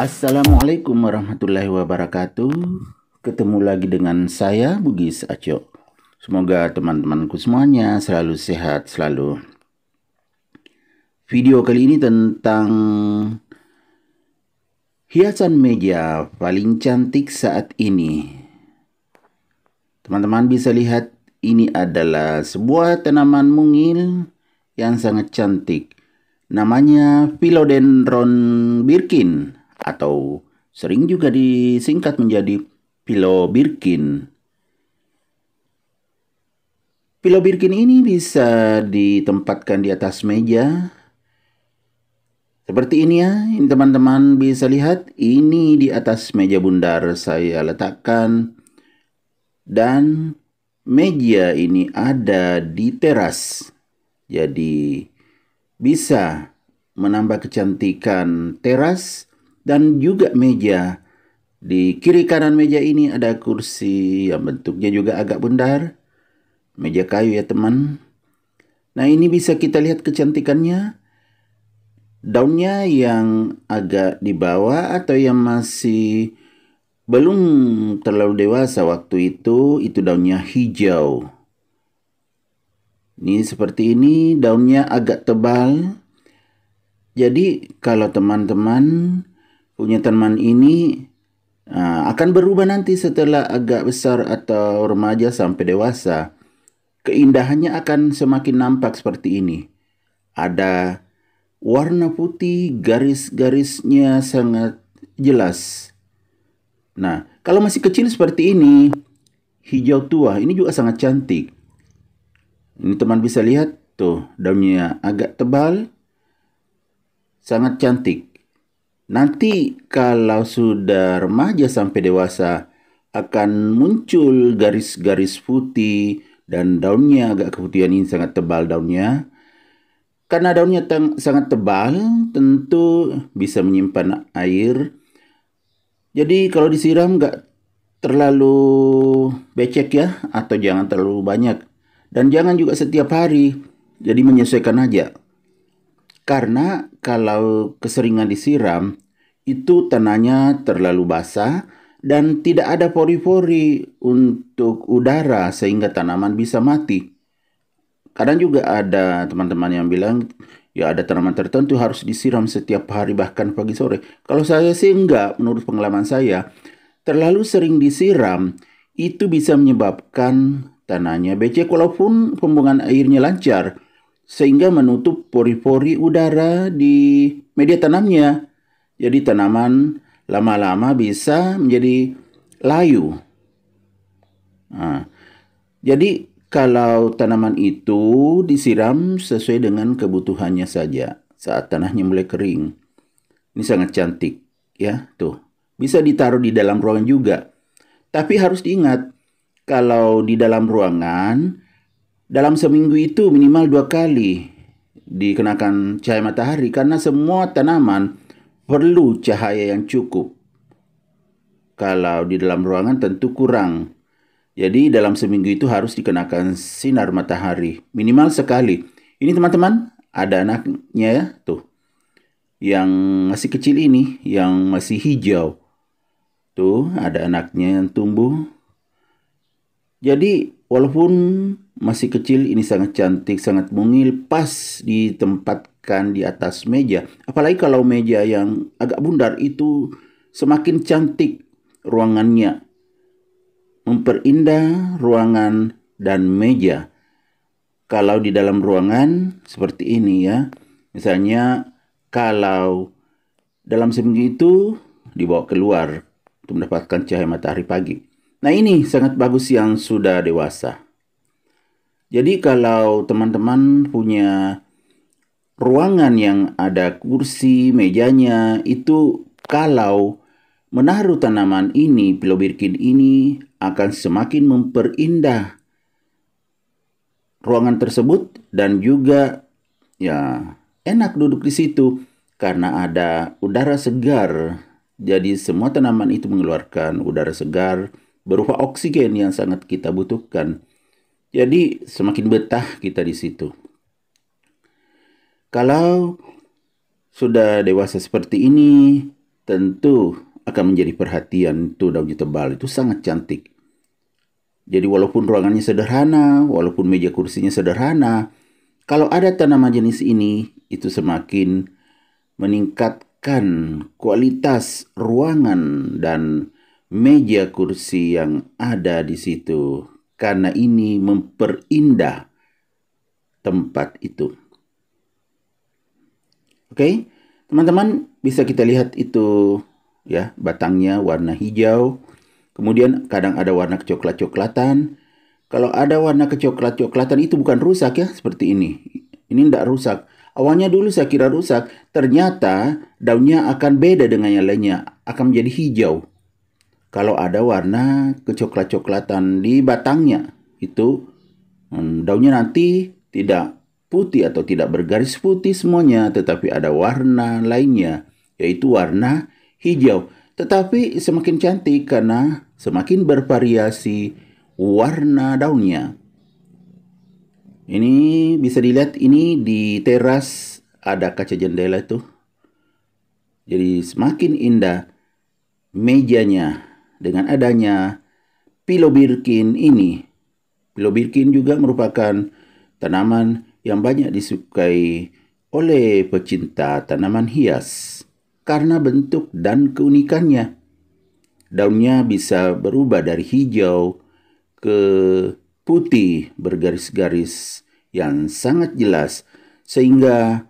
Assalamualaikum warahmatullahi wabarakatuh. Ketemu lagi dengan saya Bugis Aco. Semoga teman-temanku semuanya selalu sehat selalu. Video kali ini tentang hiasan meja paling cantik saat ini. Teman-teman bisa lihat ini adalah sebuah tanaman mungil yang sangat cantik. Namanya Philodendron Birkin atau sering juga disingkat menjadi Pilobirkin. Pilobirkin ini bisa ditempatkan di atas meja. Seperti ini ya, teman-teman bisa lihat, ini di atas meja bundar saya letakkan. Dan meja ini ada di teras. Jadi bisa menambah kecantikan teras dan juga meja. Di kiri kanan meja ini ada kursi yang bentuknya juga agak bundar. Meja kayu ya teman. Nah ini bisa kita lihat kecantikannya. Daunnya yang agak di bawah atau yang masih belum terlalu dewasa waktu itu, itu daunnya hijau. Ini seperti ini, daunnya agak tebal. Jadi kalau teman-teman punya teman ini uh, akan berubah nanti setelah agak besar atau remaja sampai dewasa. Keindahannya akan semakin nampak seperti ini. Ada warna putih, garis-garisnya sangat jelas. Nah, kalau masih kecil seperti ini, hijau tua ini juga sangat cantik. Ini teman bisa lihat tuh daunnya agak tebal, sangat cantik. Nanti kalau sudah remaja sampai dewasa akan muncul garis-garis putih dan daunnya agak keputihan ini sangat tebal daunnya. Karena daunnya sangat tebal, tentu bisa menyimpan air. Jadi kalau disiram nggak terlalu becek ya, atau jangan terlalu banyak. Dan jangan juga setiap hari, jadi menyesuaikan aja. Karena kalau keseringan disiram, itu tanahnya terlalu basah dan tidak ada pori-pori untuk udara sehingga tanaman bisa mati. Kadang juga ada teman-teman yang bilang, ya ada tanaman tertentu harus disiram setiap hari bahkan pagi sore. Kalau saya sih enggak, menurut pengalaman saya, terlalu sering disiram itu bisa menyebabkan tanahnya becek walaupun pembuangan airnya lancar sehingga menutup pori-pori udara di media tanamnya. Jadi tanaman lama-lama bisa menjadi layu. Nah, jadi kalau tanaman itu disiram sesuai dengan kebutuhannya saja saat tanahnya mulai kering. Ini sangat cantik ya, tuh. Bisa ditaruh di dalam ruangan juga. Tapi harus diingat kalau di dalam ruangan dalam seminggu itu minimal dua kali dikenakan cahaya matahari karena semua tanaman perlu cahaya yang cukup. Kalau di dalam ruangan tentu kurang. Jadi dalam seminggu itu harus dikenakan sinar matahari minimal sekali. Ini teman-teman ada anaknya ya tuh. Yang masih kecil ini yang masih hijau. Tuh ada anaknya yang tumbuh jadi walaupun masih kecil ini sangat cantik, sangat mungil, pas ditempatkan di atas meja. Apalagi kalau meja yang agak bundar itu semakin cantik ruangannya. Memperindah ruangan dan meja. Kalau di dalam ruangan seperti ini ya. Misalnya kalau dalam seminggu itu dibawa keluar untuk mendapatkan cahaya matahari pagi. Nah ini sangat bagus yang sudah dewasa. Jadi kalau teman-teman punya ruangan yang ada kursi, mejanya, itu kalau menaruh tanaman ini, pilobirkin ini akan semakin memperindah ruangan tersebut dan juga ya enak duduk di situ karena ada udara segar. Jadi semua tanaman itu mengeluarkan udara segar berupa oksigen yang sangat kita butuhkan. Jadi semakin betah kita di situ. Kalau sudah dewasa seperti ini, tentu akan menjadi perhatian itu daunnya tebal itu sangat cantik. Jadi walaupun ruangannya sederhana, walaupun meja kursinya sederhana, kalau ada tanaman jenis ini itu semakin meningkatkan kualitas ruangan dan meja kursi yang ada di situ, karena ini memperindah tempat itu. Oke, okay? teman-teman bisa kita lihat itu ya batangnya warna hijau, kemudian kadang ada warna kecoklat coklatan Kalau ada warna kecoklat-coklatan itu bukan rusak ya seperti ini. Ini tidak rusak. Awalnya dulu saya kira rusak, ternyata daunnya akan beda dengan yang lainnya, akan menjadi hijau kalau ada warna kecoklat-coklatan di batangnya itu hmm, daunnya nanti tidak putih atau tidak bergaris putih semuanya tetapi ada warna lainnya yaitu warna hijau tetapi semakin cantik karena semakin bervariasi warna daunnya ini bisa dilihat ini di teras ada kaca jendela itu jadi semakin indah mejanya dengan adanya pilobirkin ini. Pilobirkin juga merupakan tanaman yang banyak disukai oleh pecinta tanaman hias karena bentuk dan keunikannya. Daunnya bisa berubah dari hijau ke putih bergaris-garis yang sangat jelas sehingga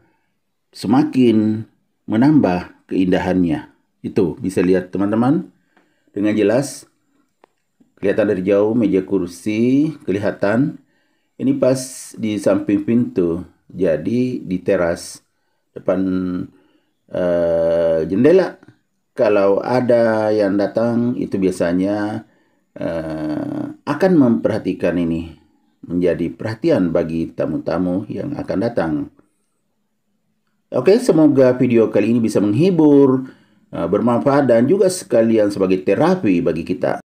semakin menambah keindahannya. Itu bisa lihat teman-teman dengan jelas. Kelihatan dari jauh meja kursi, kelihatan. Ini pas di samping pintu, jadi di teras depan uh, jendela. Kalau ada yang datang itu biasanya uh, akan memperhatikan ini menjadi perhatian bagi tamu-tamu yang akan datang. Oke, semoga video kali ini bisa menghibur Ah, bermanfaat dan juga sekalian sebagai terapi bagi kita.